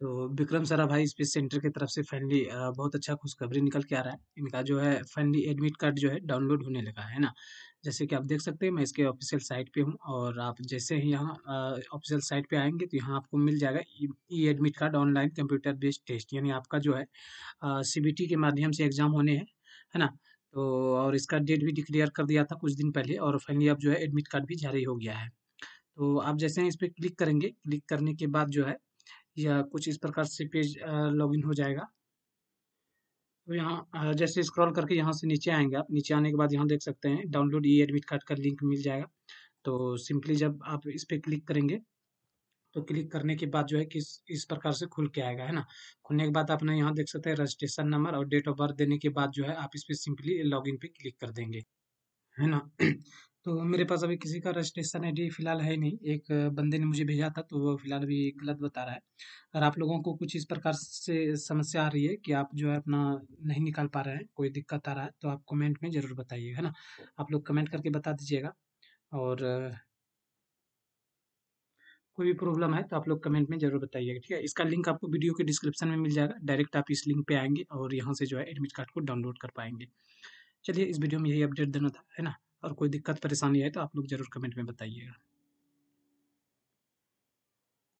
तो विक्रम भाई space centre की तरफ से फाइनली बहुत अच्छा खुशखबरी निकल के आ रहा है इनका जो है फाइनली एडमिट कार्ड जो है डाउनलोड होने लगा है ना जैसे कि आप देख सकते हैं मैं इसके ऑफिशियल साइट पे हूँ और आप जैसे ही यहाँ ऑफिशियल साइट पे आएंगे तो यहाँ आपको मिल जाएगा e admit card online computer based test यानी आपका जो है सी के माध्यम से एग्ज़ाम होने हैं है ना तो और इसका डेट भी डिक्लेयर कर दिया था कुछ दिन पहले और फाइनली अब जो है एडमिट कार्ड भी जारी हो गया है तो आप जैसे ही इस पर क्लिक करेंगे क्लिक करने के बाद जो है या कुछ इस प्रकार से पेज लॉगिन हो जाएगा तो यहाँ जैसे स्क्रॉल करके यहाँ से नीचे आएंगे आप नीचे आने के बाद यहाँ देख सकते हैं डाउनलोड ई एडमिट कार्ड का लिंक मिल जाएगा तो सिंपली जब आप इस पर क्लिक करेंगे तो क्लिक करने के बाद जो है कि इस, प्रकार से खुल के आएगा है ना खुलने के बाद आपने यहाँ देख सकते हैं रजिस्ट्रेशन नंबर और डेट ऑफ बर्थ देने के बाद जो है आप इस पर सिंपली लॉग पे क्लिक कर देंगे है ना तो मेरे पास अभी किसी का रजिस्ट्रेशन आई डी फ़िलहाल है नहीं एक बंदे ने मुझे भेजा था तो वो फ़िलहाल अभी गलत बता रहा है और आप लोगों को कुछ इस प्रकार से समस्या आ रही है कि आप जो है अपना नहीं निकाल पा रहे हैं कोई दिक्कत आ रहा है तो आप कमेंट में ज़रूर बताइए है ना आप लोग कमेंट करके बता दीजिएगा और कोई भी प्रॉब्लम है तो आप लोग कमेंट में जरूर बताइएगा ठीक है इसका लिंक आपको वीडियो के डिस्क्रिप्शन में मिल जाएगा डायरेक्ट आप इस लिंक पे आएंगे और यहाँ से जो है एडमिट कार्ड को डाउनलोड कर पाएंगे चलिए इस वीडियो में यही अपडेट देना था है ना और कोई दिक्कत परेशानी आए तो आप लोग ज़रूर कमेंट में बताइएगा